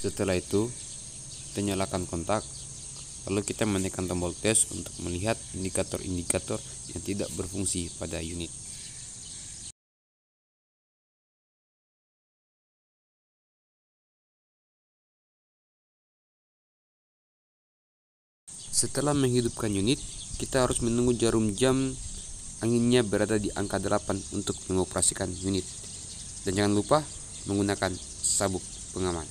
Setelah itu, kita nyalakan kontak. Lalu kita menekan tombol tes untuk melihat indikator-indikator yang tidak berfungsi pada unit. Setelah menghidupkan unit, kita harus menunggu jarum jam anginnya berada di angka 8 untuk mengoperasikan unit. Dan jangan lupa menggunakan sabuk pengaman.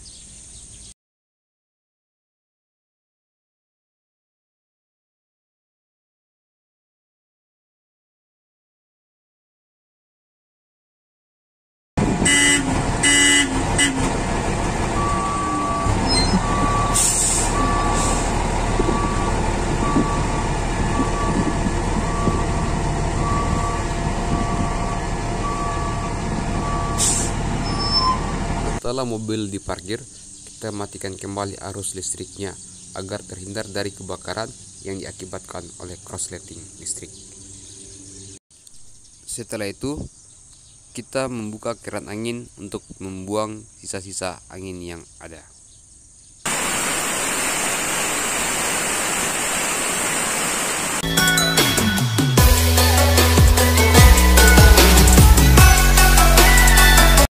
Setelah mobil diparkir, kita matikan kembali arus listriknya agar terhindar dari kebakaran yang diakibatkan oleh crossleting listrik. Setelah itu, kita membuka keran angin untuk membuang sisa-sisa angin yang ada.